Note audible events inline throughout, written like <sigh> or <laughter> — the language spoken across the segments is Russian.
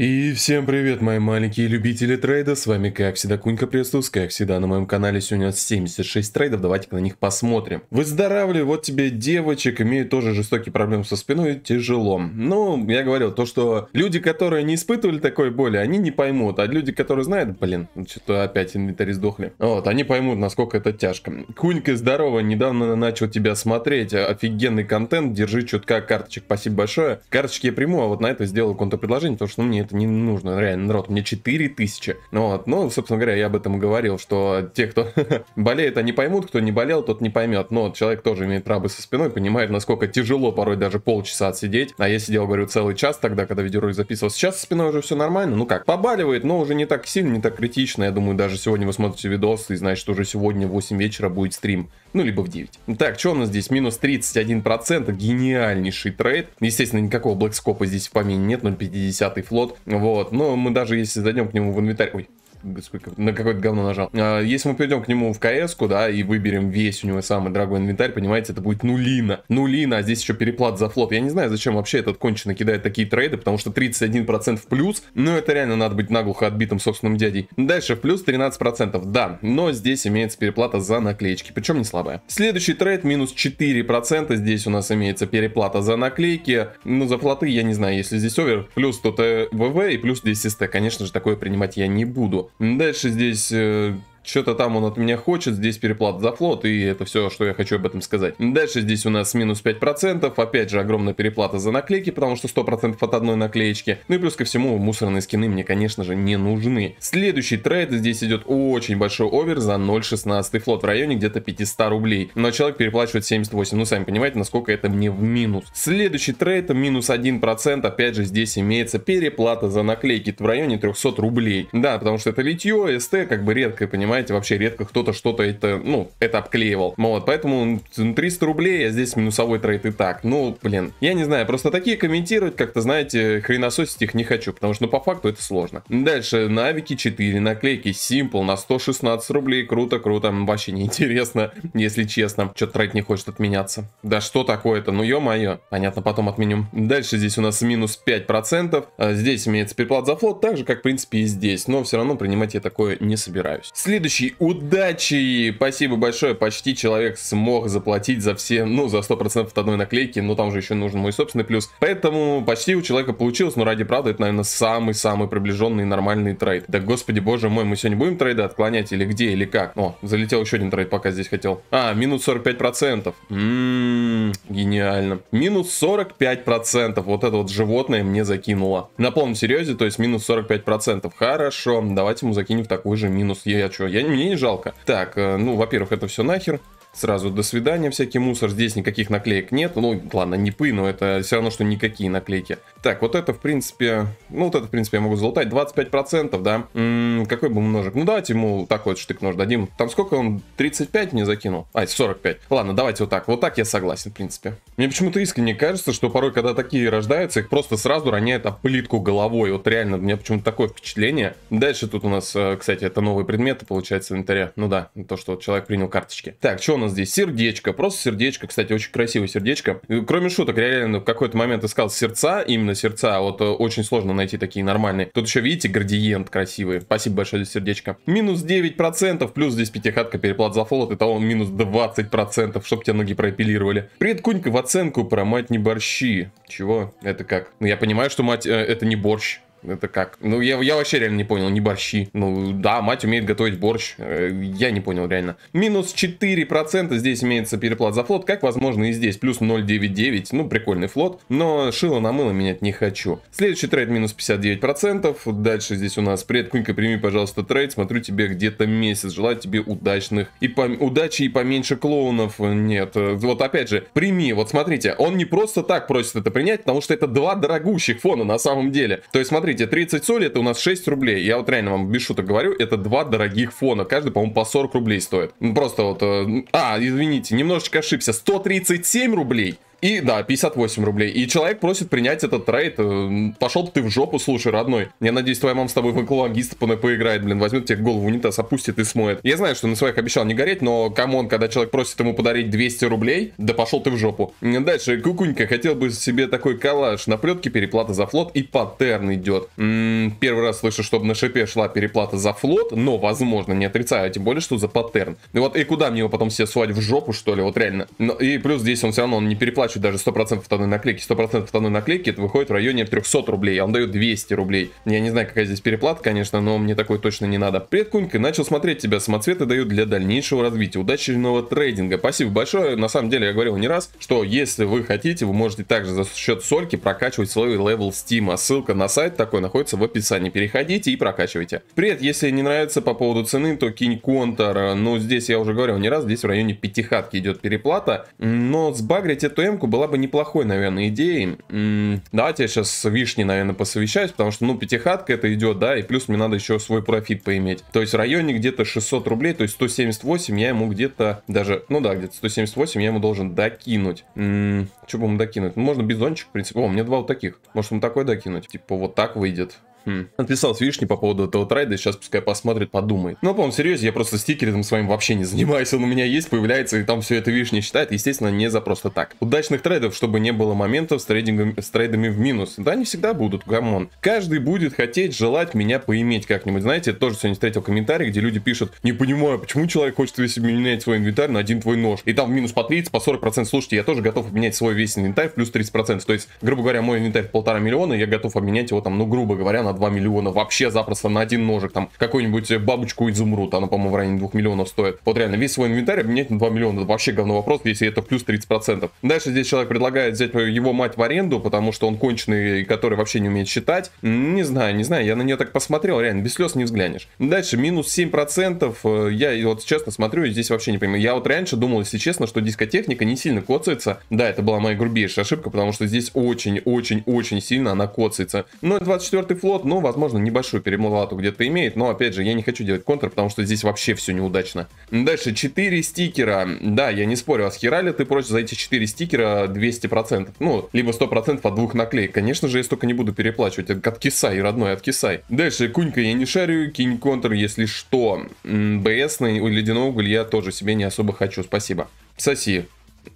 И всем привет, мои маленькие любители трейда, с вами как всегда Кунька Престус, как всегда на моем канале сегодня у нас 76 трейдов, давайте на них посмотрим. Выздоравливай, вот тебе девочек, имеют тоже жестокие проблемы со спиной, тяжело. Ну, я говорил, то что люди, которые не испытывали такой боли, они не поймут, а люди, которые знают, блин, что-то опять инвентарь сдохли, вот, они поймут, насколько это тяжко. Кунька, здорово, недавно начал тебя смотреть, офигенный контент, держи чутка карточек, спасибо большое. Карточки я приму, а вот на это сделал контрпредложение, потому что ну, мне это не нужно, реально, народ, мне 4000. Ну, вот, ну, собственно говоря, я об этом говорил, что те, кто <laughs> болеет, они поймут, кто не болел, тот не поймет. Но человек тоже имеет травы со спиной, понимает, насколько тяжело порой даже полчаса отсидеть. А я сидел, говорю, целый час тогда, когда видеоролик записывал. Сейчас со спиной уже все нормально, ну как, побаливает, но уже не так сильно, не так критично. Я думаю, даже сегодня вы смотрите видос и знаете, что уже сегодня в 8 вечера будет стрим. Ну, либо в 9. Ну так, что у нас здесь? Минус 31%. Гениальнейший трейд. Естественно, никакого блэкскопа здесь в помине нет. 0,50 флот. Вот, но мы даже если зайдем к нему в инвентарь... Ой, господи, на какое-то говно нажал. А, если мы перейдем к нему в кс да, и выберем весь у него самый дорогой инвентарь, понимаете, это будет нулина. Нулина, а здесь еще переплат за флот. Я не знаю, зачем вообще этот кончено кидает такие трейды, потому что 31% в плюс, ну это реально надо быть наглухо отбитым собственным дядей. Дальше в плюс 13%, да, но здесь имеется переплата за наклеечки, причем не слабая. Следующий трейд минус 4%, здесь у нас имеется переплата за наклейки, ну за флоты я не знаю, если здесь овер, плюс тут э, ВВ и плюс здесь СТ, конечно же такое принимать я не буду. Дальше здесь э, что-то там он от меня хочет, здесь переплата за флот, и это все, что я хочу об этом сказать. Дальше здесь у нас минус 5%, опять же огромная переплата за наклейки, потому что 100% от одной наклеечки. Ну и плюс ко всему, мусорные скины мне, конечно же, не нужны. Следующий трейд, здесь идет очень большой овер за 0.16 флот в районе где-то 500 рублей. Но человек переплачивает 78, ну сами понимаете, насколько это мне в минус. Следующий трейд, минус 1%, опять же здесь имеется переплата за наклейки в районе 300 рублей. Да, потому что это литье, СТ, как бы редкое, понимаете? понимаете, вообще редко кто-то что-то это, ну, это обклеивал. Ну, вот, поэтому 300 рублей, а здесь минусовой трейд и так. Ну, блин, я не знаю, просто такие комментировать как-то, знаете, хренососить их не хочу, потому что, ну, по факту это сложно. Дальше, навики 4, наклейки Simple на 116 рублей, круто, круто, вообще неинтересно, <laughs> если честно. Что-то трейд не хочет отменяться. Да что такое-то, ну ё-моё. Понятно, потом отменим. Дальше здесь у нас минус 5%, а здесь имеется переплат за флот, так же, как, в принципе, и здесь, но все равно принимать я такое не собираюсь. Следующий следующей удачи. Спасибо большое. Почти человек смог заплатить за все, ну, за 100% от одной наклейки, но там же еще нужен мой собственный плюс. Поэтому почти у человека получилось, но ради правды это, наверное, самый-самый приближенный нормальный трейд. Да, господи, боже мой, мы сегодня будем трейды отклонять или где, или как? О, залетел еще один трейд, пока здесь хотел. А, минус 45%. процентов, м-м, гениально. Минус 45%. Вот это вот животное мне закинуло. На полном серьезе, то есть минус 45%. Хорошо, давайте ему закинем такой же минус. Я что, я, мне не жалко. Так, э, ну, во-первых, это все нахер сразу до свидания, всякий мусор. Здесь никаких наклеек нет. Ну, ладно, не пы, но это все равно, что никакие наклейки. Так, вот это, в принципе, ну, вот это, в принципе, я могу залутать. 25%, да? М-м, какой бы множек? Ну, давайте ему такой вот штык-нож дадим. Там сколько он? 35 мне закинул? Ай, 45. Ладно, давайте вот так. Вот так я согласен, в принципе. Мне почему-то искренне кажется, что порой, когда такие рождаются, их просто сразу роняют об плитку головой. Вот реально, у меня почему-то такое впечатление. Дальше тут у нас, э, кстати, это новые предметы, получается, в инвентаре Ну да, то, что человек принял карточки. Так, что у нас здесь? Сердечко, просто сердечко, кстати, очень красивое сердечко. Кроме шуток, реально в какой-то момент искал сердца, именно сердца, а вот э, очень сложно найти такие нормальные. Тут еще, видите, градиент красивый. Спасибо большое за сердечко. Минус 9%, плюс здесь пятихатка переплат за флот, он минус 20%, чтобы тебя ноги пропилировали. Привет, Кунька, в оценку про мать не борщи. Чего? Это как? Ну, я понимаю, что мать э, это не борщ. Это как? Ну, я, я вообще реально не понял, не борщи. Ну, да, мать умеет готовить борщ. Э, я не понял реально. Минус 4% здесь имеется переплат за флот, как возможно и здесь. Плюс 0,99, ну, прикольный флот. Но шило на мыло менять не хочу. Следующий трейд минус 59%. Дальше здесь у нас пред Кунька, прими, пожалуйста, трейд. Смотрю тебе где-то месяц. Желаю тебе удачных и по... удачи и поменьше клоунов». Нет, э, вот опять же, прими. Вот смотрите, он не просто так просит это принять, потому что это два дорогущих фона на самом деле. То есть, смотрите, смотрите, 30 соли это у нас 6 рублей. Я вот реально вам без шуток говорю, это два дорогих фона. Каждый, по-моему, по 40 рублей стоит. Просто вот... Э, а, извините, немножечко ошибся. 137 рублей. И да, 58 рублей. И человек просит принять этот трейд. Э, пошел ты в жопу, слушай, родной. Я надеюсь, твоя мама с тобой в экологиста поиграет, блин, возьмет тебе голову в унитаз, опустит и смоет. Я знаю, что на своих обещал не гореть, но камон, когда человек просит ему подарить 200 рублей, да пошел ты в жопу. Дальше, Кукунька, хотел бы себе такой коллаж. На плетке переплата за флот и паттерн идет. М-м, первый раз слышу, чтобы на шипе шла переплата за флот, но, возможно, не отрицаю, тем более, что за паттерн. И ну вот, и куда мне его потом все сувать в жопу, что ли, вот реально. Но, и плюс здесь он все равно он не переплатит оплачивать даже 100% второй наклейки. 100% второй наклейки это выходит в районе 300 рублей, а он дает 200 рублей. Я не знаю, какая здесь переплата, конечно, но мне такой точно не надо. Привет, Кунька, начал смотреть тебя, самоцветы дают для дальнейшего развития, удачного трейдинга. Спасибо большое, на самом деле я говорил не раз, что если вы хотите, вы можете также за счет сольки прокачивать свой левел стима. ссылка на сайт такой находится в описании. Переходите и прокачивайте. Привет, если не нравится по поводу цены, то кинь контор, ну здесь я уже говорил не раз, здесь в районе пятихатки идет переплата, но сбагрить эту м оценку была бы неплохой, наверное, идеей. М-м, давайте я сейчас с вишней, наверное, посовещаюсь, потому что, ну, пятихатка это идет, да, и плюс мне надо еще свой профит поиметь. То есть в районе где-то 600 рублей, то есть 178 я ему где-то даже, ну да, где-то 178 я ему должен докинуть. М-м, что бы ему докинуть? Ну, можно бизончик, в принципе. О, мне два вот таких. Может, ему такой докинуть? Типа вот так выйдет. Хм. Отписался, видишь, не по поводу этого трейда, сейчас пускай посмотрит, подумает. ну по-моему, серьезно, я просто стикером своим вообще не занимаюсь, он у меня есть, появляется, и там все это, видишь, не считает, естественно, не за просто так. Удачных трейдов, чтобы не было моментов с, трейдингом, с трейдами в минус. Да, не всегда будут, гамон. Каждый будет хотеть, желать меня поиметь как-нибудь. Знаете, тоже сегодня встретил комментарий, где люди пишут, не понимаю, почему человек хочет весь менять свой инвентарь на один твой нож. И там в минус по 30, по 40%, слушайте, я тоже готов обменять свой весь инвентарь в плюс 30%. То есть, грубо говоря, мой инвентарь полтора миллиона, я готов обменять его там, ну, грубо говоря, на 2 миллиона, вообще запросто на один ножик, там, какую-нибудь бабочку изумруд, она, по-моему, в районе 2 миллионов стоит. Вот реально, весь свой инвентарь обменять на 2 миллиона, это вообще говно вопрос, если это плюс 30%. Дальше здесь человек предлагает взять его мать в аренду, потому что он конченый, который вообще не умеет считать. Не знаю, не знаю, я на нее так посмотрел, реально, без слез не взглянешь. Дальше, минус 7%, э, я вот честно смотрю, и здесь вообще не понимаю. Я вот раньше думал, если честно, что дискотехника не сильно коцается. Да, это была моя грубейшая ошибка, потому что здесь очень-очень-очень сильно она коцается. Но 24 флот перевод, ну, возможно, небольшую перемоту где-то имеет, но, опять же, я не хочу делать контр, потому что здесь вообще все неудачно. Дальше, 4 стикера. Да, я не спорю, а с херали ты просишь за эти 4 стикера 200%, ну, либо 100% от двух наклеек. Конечно же, я столько не буду переплачивать, от Кисай, родной, от Кисай. Дальше, Кунька я не шарю, кинь контр, если что. БС на ледяной уголь я тоже себе не особо хочу, спасибо. Соси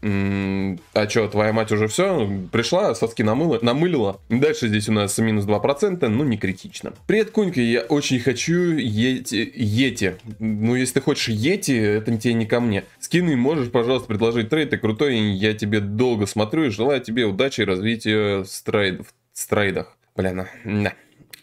а что, твоя мать уже все пришла, соски намыла, намылила. Дальше здесь у нас минус 2%, ну не критично. Привет, Кунька, я очень хочу ети, ети. Ну, если ты хочешь ети, это тебе не ко мне. Скины можешь, пожалуйста, предложить трейд, ты крутой, я тебе долго смотрю и желаю тебе удачи и развития в страйдах. Бля, на, да,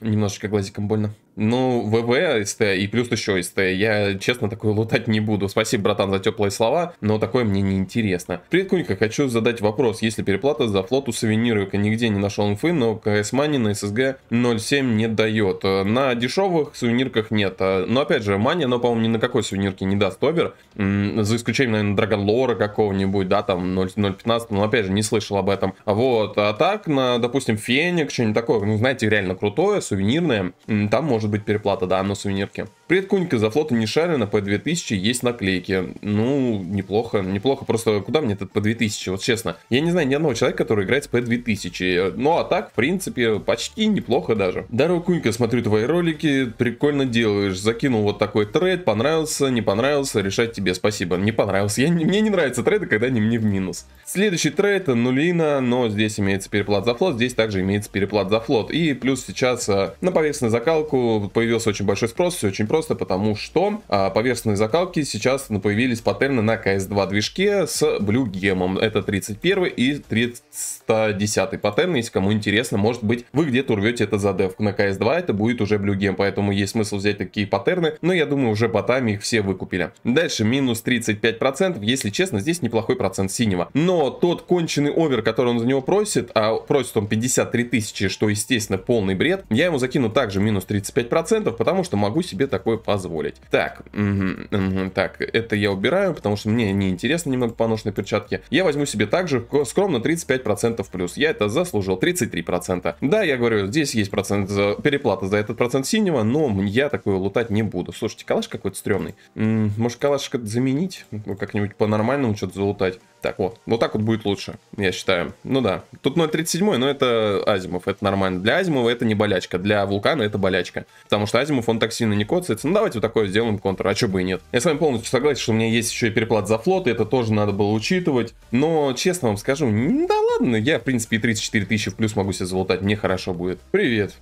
немножечко глазиком больно. Ну, ВВ, СТ и плюс еще СТ. Я, честно, такое лутать не буду. Спасибо, братан, за теплые слова, но такое мне не интересно. Привет, Кунька, хочу задать вопрос. Если переплата за флоту сувенирика нигде не нашел инфы, но КС Мани на ССГ 0.7 не дает. На дешевых сувенирках нет. Но опять же, Мани, но по-моему, ни на какой сувенирке не даст овер. За исключением, наверное, Драгонлора какого-нибудь, да, там 0.15, но опять же, не слышал об этом. Вот, а так, на, допустим, Феник, что-нибудь такое, ну, знаете, реально крутое, сувенирное, там может может быть переплата, да, на сувенирки. Предкунька за флота не шарю, на P2000 есть наклейки. Ну, неплохо, неплохо. Просто куда мне этот P2000, вот честно. Я не знаю ни одного человека, который играет с P2000. Ну, а так, в принципе, почти неплохо даже. Дарова Кунька, смотрю твои ролики, прикольно делаешь. Закинул вот такой тред, понравился, не понравился, решать тебе, спасибо. Не понравился. Я, мне не нравятся треды, когда они мне в минус. Следующий трейд нулина, но здесь имеется переплат за флот, здесь также имеется переплат за флот. И плюс сейчас э, на поверхностную закалку появился очень большой спрос, все очень просто, потому что а, поверхностные закалки сейчас ну, появились паттерны на CS2 движке с Blue Gem. Это 31 и 310 паттерн, если кому интересно, может быть, вы где-то урвете это за девку. На CS2 это будет уже Blue Gem, поэтому есть смысл взять такие паттерны, но я думаю, уже ботами их все выкупили. Дальше минус 35%, если честно, здесь неплохой процент синего. Но тот конченый овер, который он за него просит, а просит он 53 тысячи, что, естественно, полный бред, я ему закину также минус 35 25%, потому что могу себе такое позволить. Так, угу, так, это я убираю, потому что мне не интересно немного поношенные перчатки. Я возьму себе также скромно 35% плюс. Я это заслужил 33%. Да, я говорю, здесь есть процент за, переплата за этот процент синего, но я такое лутать не буду. Слушайте, калаш какой-то стрёмный. М -м, может, Калашка как-то заменить? Ну, как-нибудь по-нормальному что-то залутать? Так, вот. Вот так вот будет лучше, я считаю. Ну да. Тут 0.37, но это Азимов, это нормально. Для Азимова это не болячка, для Вулкана это болячка. Потому что Азимов, он так сильно не коцается. Ну давайте вот такое сделаем контр, а чё бы и нет. Я с вами полностью согласен, что у меня есть еще и переплат за флот, и это тоже надо было учитывать. Но, честно вам скажу, да ладно, я, в принципе, и 34 тысячи в плюс могу себе залутать, мне хорошо будет. Привет.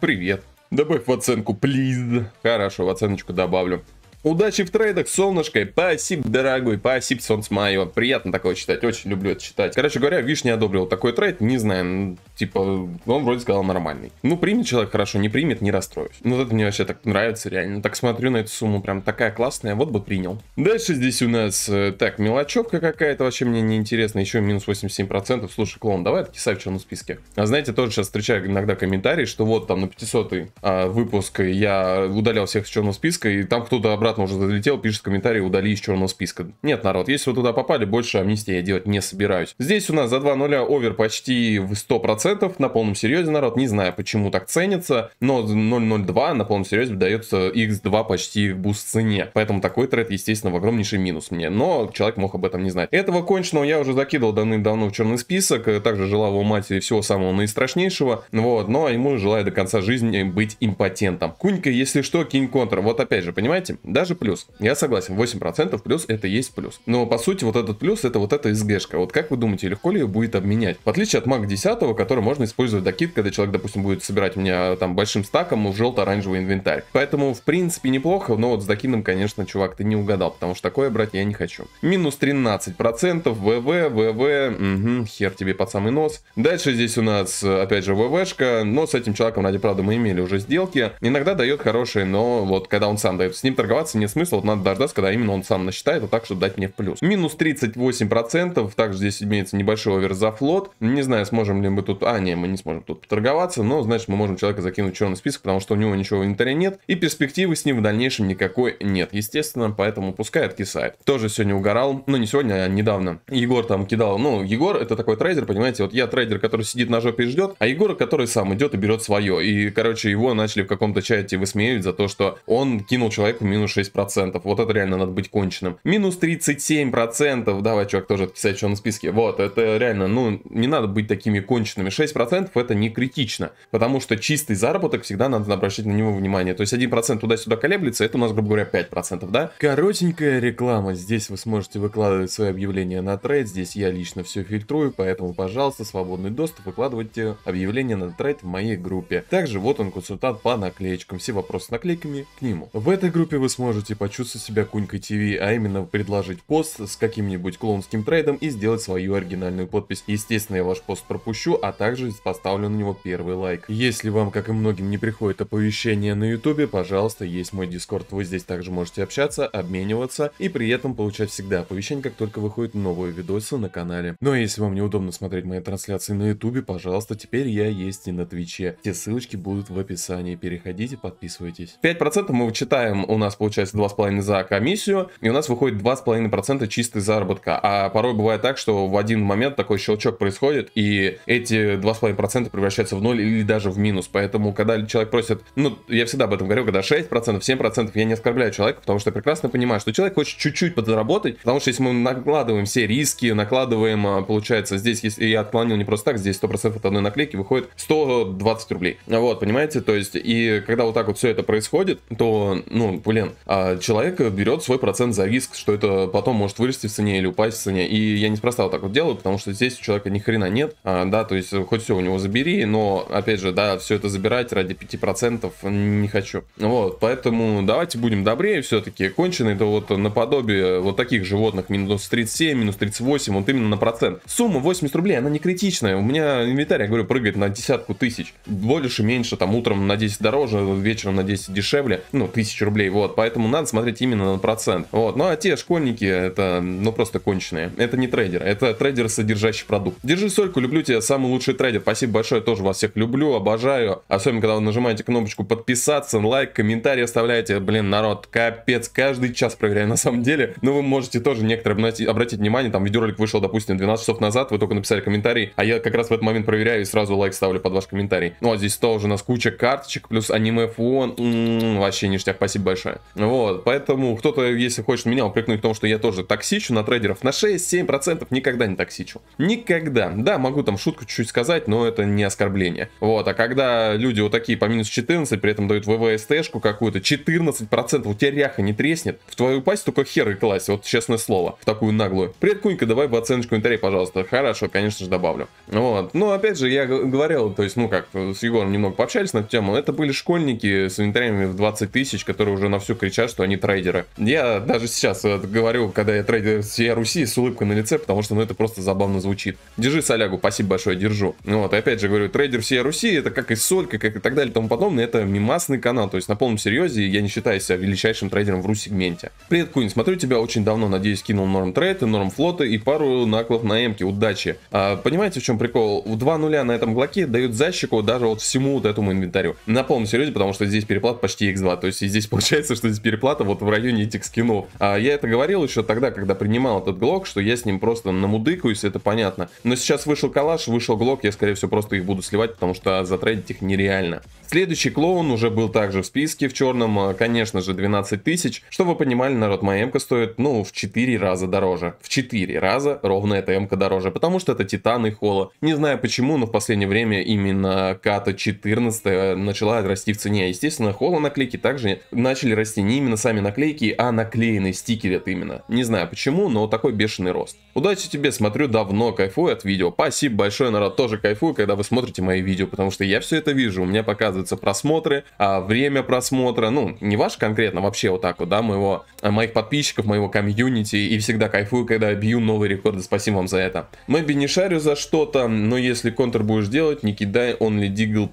Привет. Добавь в оценку, плиз. Хорошо, в оценочку добавлю. Удачи в трейдах, солнышко, спасибо, дорогой, спасибо, солнце мое. Приятно такое читать, очень люблю это читать. Короче говоря, Вишня одобрил такой трейд, не знаю, ну, типа, он вроде сказал нормальный. Ну, примет человек хорошо, не примет, не расстроюсь. Ну, вот это мне вообще так нравится, реально. Так смотрю на эту сумму, прям такая классная, вот бы принял. Дальше здесь у нас, э, так, мелочевка какая-то, вообще мне неинтересно, еще минус 87%. Слушай, Клон, давай откисай, что на списке. А знаете, тоже сейчас встречаю иногда комментарии, что вот там на 500 а, выпуск я удалял всех с черного списка, и там кто-то обратно обратно уже залетел, пишет комментарий, удали из черного списка. Нет, народ, если вы туда попали, больше амнистии я делать не собираюсь. Здесь у нас за 2-0 овер почти в 100%, на полном серьезе, народ, не знаю, почему так ценится, но 0.02 на полном серьезе дается x2 почти в буст цене. Поэтому такой трейд естественно, в огромнейший минус мне, но человек мог об этом не знать. Этого конченого я уже закидывал давным-давно в черный список, э, также желал его матери всего самого наистрашнейшего, вот, но ему желаю до конца жизни быть импотентом. Кунька, если что, кинь контр. Вот опять же, понимаете? даже плюс. Я согласен, 8% плюс это есть плюс. Но по сути вот этот плюс это вот эта СГшка. Вот как вы думаете, легко ли ее будет обменять? В отличие от маг 10, который можно использовать докид, когда человек, допустим, будет собирать у меня а, там большим стаком в желто-оранжевый инвентарь. Поэтому в принципе неплохо, но вот с докидом, конечно, чувак, ты не угадал, потому что такое брать я не хочу. Минус 13%, ВВ, ВВ, угу, хер тебе под самый нос. Дальше здесь у нас опять же ВВшка, но с этим человеком, ради правда, мы имели уже сделки. Иногда дает хорошие, но вот когда он сам дает с ним торговаться, дождаться нет смысла, вот надо дождаться, когда именно он сам насчитает, вот так, чтобы дать мне в плюс. Минус 38%, также здесь имеется небольшой овер за флот. Не знаю, сможем ли мы тут... А, не, мы не сможем тут торговаться, но, значит, мы можем человека закинуть в черный список, потому что у него ничего в инвентаре нет, и перспективы с ним в дальнейшем никакой нет, естественно, поэтому пускай откисает. Тоже сегодня угорал, ну, не сегодня, а недавно. Егор там кидал, ну, Егор это такой трейдер, понимаете, вот я трейдер, который сидит на жопе и ждет, а Егор, который сам идет и берет свое. И, короче, его начали в каком-то чате высмеивать за то, что он кинул человеку минус 6%. Вот это реально надо быть конченным. Минус 37%. Давай, чувак, тоже отписать, что на списке. Вот, это реально, ну, не надо быть такими конченными. 6% это не критично, потому что чистый заработок всегда надо обращать на него внимание. То есть 1% туда-сюда колеблется, это у нас, грубо говоря, 5%, да? Коротенькая реклама. Здесь вы сможете выкладывать свои объявления на трейд. Здесь я лично все фильтрую, поэтому, пожалуйста, свободный доступ, выкладывайте объявления на трейд в моей группе. Также вот он консультант по наклеечкам. Все вопросы с наклейками к нему. В этой группе вы сможете можете почувствовать себя Кунькой ТВ, а именно предложить пост с каким-нибудь клоунским трейдом и сделать свою оригинальную подпись. Естественно, я ваш пост пропущу, а также поставлю на него первый лайк. Если вам, как и многим, не приходит оповещение на ютубе, пожалуйста, есть мой дискорд, вы здесь также можете общаться, обмениваться и при этом получать всегда оповещение, как только выходит новые видосы на канале. Но ну а если вам неудобно смотреть мои трансляции на ютубе, пожалуйста, теперь я есть и на твиче. Все ссылочки будут в описании, переходите, подписывайтесь. 5% мы вычитаем, у нас получается получается 2,5 за комиссию, и у нас выходит 2,5% чистой заработка. А порой бывает так, что в один момент такой щелчок происходит, и эти 2,5% превращаются в ноль или даже в минус. Поэтому, когда человек просит, ну, я всегда об этом говорю, когда 6%, 7%, я не оскорбляю человека, потому что я прекрасно понимаю, что человек хочет чуть-чуть подзаработать, потому что если мы накладываем все риски, накладываем, а, получается, здесь, если я отклонил не просто так, здесь 100% от одной наклейки выходит 120 рублей. Вот, понимаете, то есть, и когда вот так вот все это происходит, то, ну, блин, а человек берет свой процент за риск, что это потом может вырасти в цене или упасть в цене. И я неспроста вот так вот делаю, потому что здесь у человека ни хрена нет, а, да, то есть хоть все у него забери, но, опять же, да, все это забирать ради 5% не хочу. Вот, поэтому давайте будем добрее все-таки. Конченый это вот наподобие вот таких животных, минус 37, минус 38, вот именно на процент. Сумма 80 рублей, она не критичная. У меня инвентарь, я говорю, прыгает на десятку тысяч. Больше, меньше, там, утром на 10 дороже, вечером на 10 дешевле, ну, тысяч рублей, вот, поэтому поэтому надо смотреть именно на процент. Вот. Ну а те школьники, это ну просто конченые. Это не трейдер это трейдер, содержащий продукт. Держи сольку, люблю тебя, самый лучший трейдер. Спасибо большое, тоже вас всех люблю, обожаю. Особенно, когда вы нажимаете кнопочку подписаться, лайк, комментарий оставляете. Блин, народ, капец, каждый час проверяю <laughs> на самом деле. Но ну, вы можете тоже некоторые обратить внимание, там видеоролик вышел, допустим, 12 часов назад, вы только написали комментарий, а я как раз в этот момент проверяю и сразу лайк ставлю под ваш комментарий. Ну а здесь тоже у нас куча карточек, плюс аниме фон, м-м, вообще ништяк, спасибо большое. Вот, поэтому кто-то, если хочет меня упрекнуть в том, что я тоже токсичу на трейдеров на 6-7%, никогда не токсичу. Никогда. Да, могу там шутку чуть-чуть сказать, но это не оскорбление. Вот, а когда люди вот такие по минус 14, при этом дают ВВСТшку какую-то, 14%, у тебя ряха не треснет, в твою пасть только хер и класть, вот честное слово, в такую наглую. Привет, Кунька, давай в оценочку комментарий, пожалуйста. Хорошо, конечно же, добавлю. Вот, но ну, опять же, я говорил, то есть, ну как, с Егором немного пообщались на эту тему, это были школьники с инвентарями в 20 тысяч, которые уже на всю кричат, что они трейдеры. Я даже сейчас вот, говорю, когда я трейдер всей Руси, с улыбкой на лице, потому что ну, это просто забавно звучит. Держи солягу, спасибо большое, держу. Вот, опять же говорю, трейдер всей Руси, это как и солька, как и так далее и тому подобное, это мимасный канал, то есть на полном серьезе я не считаю себя величайшим трейдером в Ру-сегменте. Привет, Кунь, смотрю тебя очень давно, надеюсь, кинул норм трейд и норм флота и пару наклов на эмки, удачи. А, понимаете, в чем прикол? В Два нуля на этом глоке дают защику даже вот всему вот этому инвентарю. На полном серьезе, потому что здесь переплат почти x2, то есть здесь получается, что случилась переплата вот в районе этих скинов. А я это говорил еще тогда, когда принимал этот глок, что я с ним просто намудыкаюсь, это понятно. Но сейчас вышел калаш, вышел глок, я скорее всего просто их буду сливать, потому что затратить их нереально. Следующий клоун уже был также в списке в черном, а, конечно же 12 тысяч. Что вы понимали, народ, моя эмка стоит, ну, в 4 раза дороже. В 4 раза ровно эта эмка дороже, потому что это Титан и Холо. Не знаю почему, но в последнее время именно Ката 14 начала расти в цене. Естественно, Холо на клике также начали расти не именно сами наклейки, а наклеенные стикеры именно. Не знаю почему, но такой бешеный рост. Удачи тебе, смотрю давно, кайфую от видео. Спасибо большое, народ, тоже кайфую, когда вы смотрите мои видео, потому что я все это вижу, у меня показываются просмотры, а время просмотра, ну, не ваш конкретно, вообще вот так вот, да, моего, а, моих подписчиков, моего комьюнити, и всегда кайфую, когда бью новые рекорды, спасибо вам за это. Мэби не шарю за что-то, но если контр будешь делать, не кидай only diggle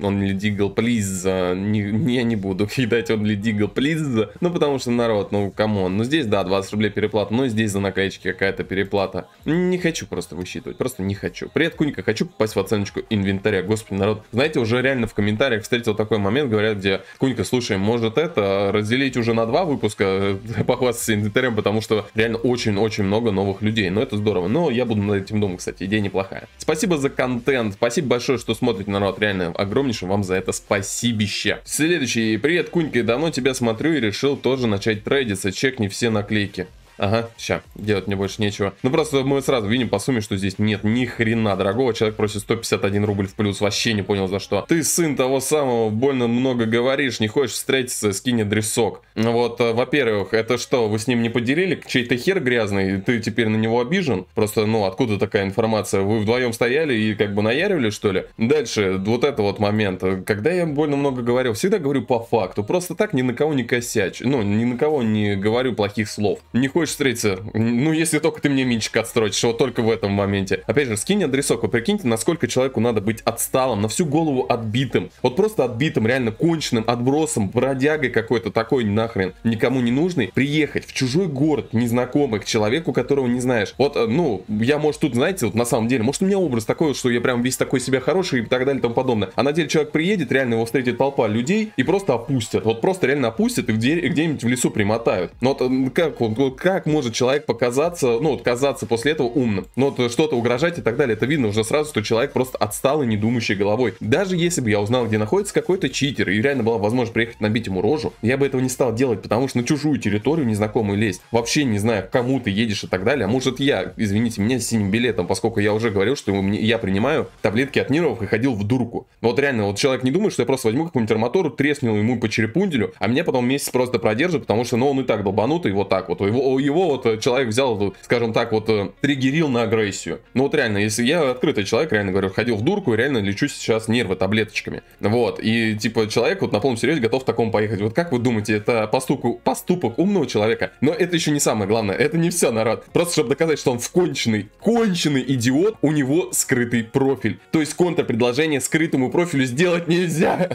он only diggle please, не, я не буду <laughs> кидать only diggle дига плиза. Ну, потому что народ, ну, камон. Ну, здесь, да, 20 рублей переплата, но здесь за наклеечки какая-то переплата. Не хочу просто высчитывать, просто не хочу. Привет, Кунька, хочу попасть в оценочку инвентаря. Господи, народ, знаете, уже реально в комментариях встретил такой момент, говорят, где, Кунька, слушай, может это разделить уже на два выпуска, э, <laughs> похвастаться инвентарем, потому что реально очень-очень много новых людей. Но это здорово. Но я буду над этим думать, кстати, идея неплохая. Спасибо за контент, спасибо большое, что смотрите, народ, реально огромнейшее вам за это спасибище. Следующий, привет, Кунька, давно тебе тебя смотрю и решил тоже начать трейдиться, чекни все наклейки. Ага, сейчас, делать мне больше нечего. Ну, просто мы сразу видим по сумме, что здесь нет ни хрена дорогого. Человек просит 151 рубль в плюс, вообще не понял за что. Ты сын того самого, больно много говоришь, не хочешь встретиться, скинь адресок. Вот, э, во-первых, это что, вы с ним не поделили? Чей-то хер грязный, и ты теперь на него обижен? Просто, ну, откуда такая информация? Вы вдвоем стояли и как бы наяривали, что ли? Дальше, вот это вот момент. Когда я больно много говорил, всегда говорю по факту. Просто так ни на кого не косячу. Ну, ни на кого не говорю плохих слов. Не хочешь хочешь встретиться? Ну, если только ты мне минчик отстроишь, вот только в этом моменте. Опять же, скинь адресок, вы прикиньте, насколько человеку надо быть отсталым, на всю голову отбитым. Вот просто отбитым, реально конченным, отбросом, бродягой какой-то такой нахрен, никому не нужный. Приехать в чужой город, незнакомый, к человеку, которого не знаешь. Вот, э, ну, я, может, тут, знаете, вот на самом деле, может, у меня образ такой, что я прям весь такой себя хороший и так далее и тому подобное. А на деле человек приедет, реально его встретит толпа людей и просто опустят. Вот просто реально опустят и где-нибудь где в лесу примотают. Но вот как, вот, как как может человек показаться, ну, вот казаться после этого умным? Ну, вот что-то угрожать и так далее, это видно уже сразу, что человек просто отстал и не думающий головой. Даже если бы я узнал, где находится какой-то читер, и реально была возможность приехать набить ему рожу, я бы этого не стал делать, потому что на чужую территорию незнакомую лезть, вообще не знаю, кому ты едешь и так далее, а может я, извините меня, с синим билетом, поскольку я уже говорил, что я принимаю таблетки от нервов и ходил в дурку. Вот реально, вот человек не думает, что я просто возьму какую-нибудь арматуру, треснул ему по черепунделю, а меня потом месяц просто продержит, потому что, ну, он и так долбанутый, вот так вот, его, его вот э, человек взял, скажем так, вот э, триггерил на агрессию. Ну вот реально, если я открытый человек, реально говорю, ходил в дурку и реально лечу сейчас нервы таблеточками. Вот, и типа человек вот на полном серьезе готов в таком поехать. Вот как вы думаете, это поступок, поступок умного человека? Но это еще не самое главное, это не все, народ. Просто чтобы доказать, что он вконченный, конченый идиот, у него скрытый профиль. То есть контрпредложение скрытому профилю сделать нельзя.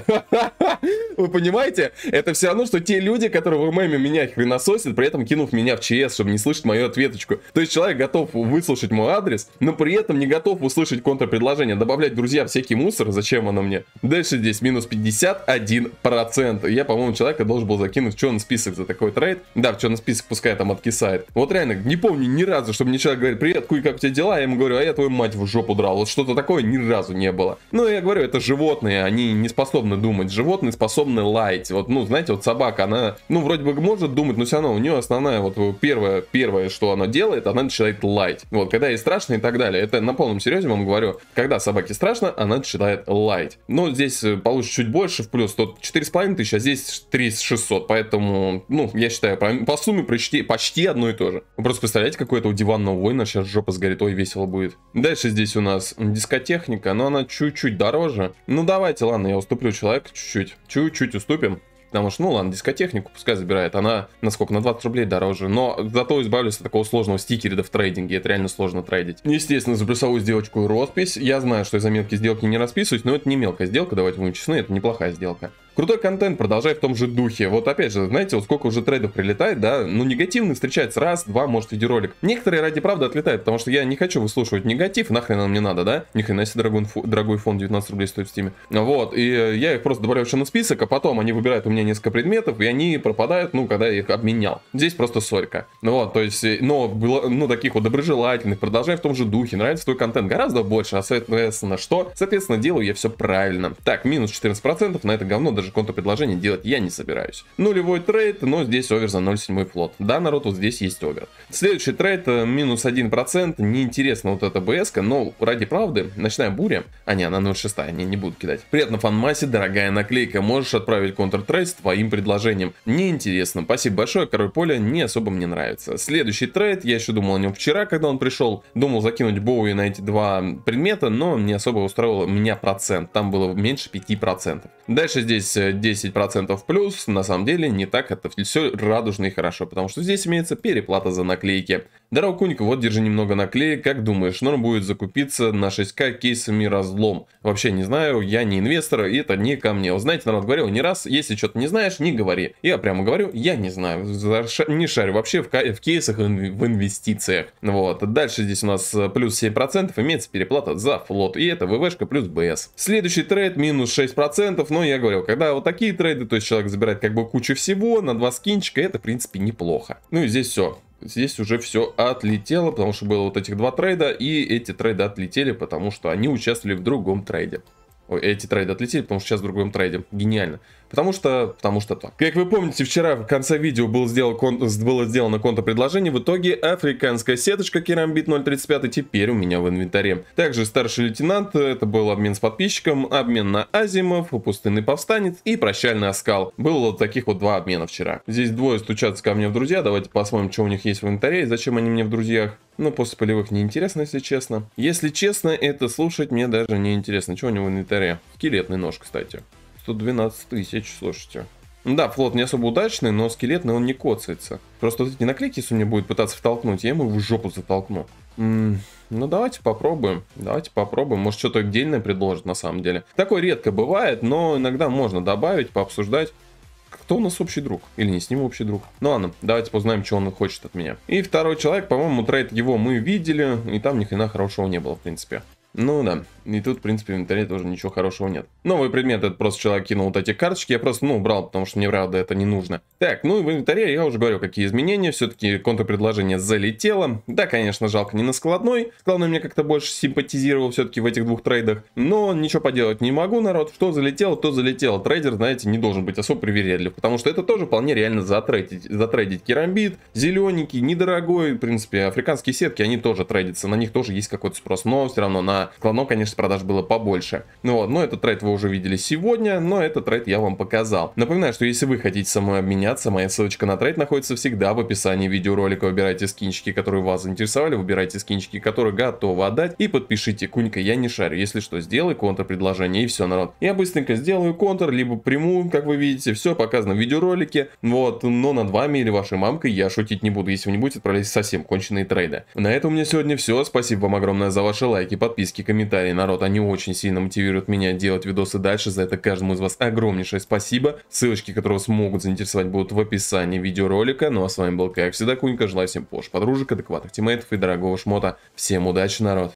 <laughs> Вы понимаете? Это все равно, что те люди, которые в ММ меня хренососят, при этом кинув меня в чей МЧС, чтобы не слышать мою ответочку. То есть человек готов выслушать мой адрес, но при этом не готов услышать контрпредложение. Добавлять, друзья, всякий мусор, зачем оно мне? Дальше здесь минус 51%. Я, по-моему, человека должен был закинуть в черный список за такой трейд. Да, в черный список пускай там откисает. Вот реально, не помню ни разу, чтобы мне человек говорит, привет, куй, как у тебя дела? Я ему говорю, а я твою мать в жопу драл. Вот что-то такое ни разу не было. Ну, я говорю, это животные, они не способны думать. Животные способны лаять. Вот, ну, знаете, вот собака, она, ну, вроде бы может думать, но все равно у нее основная вот первое, первое, что она делает, она начинает лаять. Вот, когда ей страшно и так далее. Это на полном серьезе вам говорю. Когда собаке страшно, она начинает лаять. Но ну, здесь э, получится чуть больше, в плюс. Тут 4,5 тысячи, а здесь 3600. Поэтому, ну, я считаю, по сумме почти, почти одно и то же. Вы просто представляете, какой это у диванного воина сейчас жопа сгорит. Ой, весело будет. Дальше здесь у нас дискотехника, но она чуть-чуть дороже. Ну, давайте, ладно, я уступлю человеку чуть-чуть. Чуть-чуть уступим. Потому что, ну ладно, дискотехнику пускай забирает. Она, насколько, на 20 рублей дороже. Но зато избавлюсь от такого сложного стикера в трейдинге. Это реально сложно трейдить. Естественно, за плюсовую сделочку и роспись. Я знаю, что я заметки сделки не расписываюсь, но это не мелкая сделка, давайте будем честны, это неплохая сделка. Крутой контент, продолжай в том же духе. Вот опять же, знаете, вот сколько уже трейдов прилетает, да, ну негативный встречается раз, два, может видеоролик. Некоторые ради правды отлетают, потому что я не хочу выслушивать негатив, нахрен нам не надо, да? Ни хрена себе дорогой, дорогой фон 19 рублей стоит в стиме. Вот, и э, я их просто добавляю еще на список, а потом они выбирают у меня несколько предметов, и они пропадают, ну, когда я их обменял. Здесь просто сорька. ну Вот, то есть, э, но, ну, таких вот доброжелательных, продолжай в том же духе, нравится твой контент гораздо больше, а соответственно что? Соответственно, делаю я все правильно. Так, минус 14%, на это говно даже даже контрпредложение делать я не собираюсь. Нулевой трейд, но здесь овер за 0,7 флот. Да, народ, вот здесь есть овер. Следующий трейд э, минус 1%. Неинтересно вот эта бс но ради правды, ночная буря. А не, она 0,6, они не будут кидать. Приятно фанмасе, дорогая наклейка. Можешь отправить контртрейд с твоим предложением. Неинтересно. Спасибо большое, король поля не особо мне нравится. Следующий трейд, я еще думал о нем вчера, когда он пришел. Думал закинуть Боуи на эти два предмета, но не особо устроил меня процент. Там было меньше 5%. Дальше здесь 10% э, плюс, на самом деле не так это все радужно и хорошо, потому что здесь имеется переплата за наклейки. Даров Кунька, вот держи немного наклеек, как думаешь, норм будет закупиться на 6к кейсами разлом? Вообще не знаю, я не инвестор, и это не ко мне. Вы знаете, народ говорил не раз, если что-то не знаешь, не говори. Я прямо говорю, я не знаю, не шарю вообще в, в кейсах, в инвестициях. Вот, дальше здесь у нас э, плюс 7%, имеется переплата за флот, и это ВВшка плюс БС. Следующий трейд минус 6%, но я говорил, когда вот такие трейды, то есть человек забирает как бы кучу всего на два скинчика, это, в принципе, неплохо. Ну и здесь все. Здесь уже все отлетело, потому что было вот этих два трейда, и эти трейды отлетели, потому что они участвовали в другом трейде. Ой, эти трейды отлетели, потому что сейчас в другом трейде. Гениально. Потому что, потому что то. Как вы помните, вчера в конце видео был сделан, кон, было сделано контрпредложение. В итоге африканская сеточка Керамбит 035 теперь у меня в инвентаре. Также старший лейтенант, это был обмен с подписчиком, обмен на Азимов, пустынный повстанец и прощальный оскал. Было вот таких вот два обмена вчера. Здесь двое стучатся ко мне в друзья. Давайте посмотрим, что у них есть в инвентаре и зачем они мне в друзьях. Ну, после полевых неинтересно, если честно. Если честно, это слушать мне даже неинтересно. Что у него в инвентаре? Скелетный нож, кстати. 112 тысяч, слушайте. Да, флот не особо удачный, но скелетный он не коцается. Просто вот эти наклейки, если мне будет пытаться втолкнуть, я ему в жопу затолкну. М -м ну давайте попробуем, давайте попробуем, может что-то отдельное предложит на самом деле. Такое редко бывает, но иногда можно добавить, пообсуждать. Кто у нас общий друг? Или не с ним общий друг? Ну ладно, давайте познаем, что он хочет от меня. И второй человек, по-моему, трейд его мы видели, и там ни хрена хорошего не было, в принципе. Ну да, и тут, в принципе, в инвентаре тоже ничего хорошего нет. Новый предмет, это просто человек кинул вот эти карточки, я просто, ну, брал, потому что мне, правда, это не нужно. Так, ну и в инвентаре я уже говорю, какие изменения, все-таки контрпредложение залетело. Да, конечно, жалко не на складной, складной мне как-то больше симпатизировал все-таки в этих двух трейдах, но ничего поделать не могу, народ, что залетело, то залетело. Трейдер, знаете, не должен быть особо привередлив, потому что это тоже вполне реально затрейдить. Затрейдить керамбит, зелененький, недорогой, в принципе, африканские сетки, они тоже трейдятся, на них тоже есть какой-то спрос, но все равно на клона. конечно, продаж было побольше. Ну вот, но этот трейд вы уже видели сегодня, но этот трейд я вам показал. Напоминаю, что если вы хотите со мной обменяться, моя ссылочка на трейд находится всегда в описании видеоролика. Выбирайте скинчики, которые вас заинтересовали, выбирайте скинчики, которые готовы отдать и подпишите. Кунька, я не шарю, если что, сделай контр предложение и все, народ. Я быстренько сделаю контр, либо прямую, как вы видите, все показано в видеоролике. Вот, но над вами или вашей мамкой я шутить не буду, если вы не будете отправлять совсем конченые трейды. На этом у меня сегодня все. Спасибо вам огромное за ваши лайки, подписки всяческие комментарии, народ. Они очень сильно мотивируют меня делать видосы дальше. За это каждому из вас огромнейшее спасибо. Ссылочки, которые вас могут заинтересовать, будут в описании видеоролика. Ну а с вами был, как всегда, Кунька. Желаю всем пош подружек, адекватных тиммейтов и дорогого шмота. Всем удачи, народ!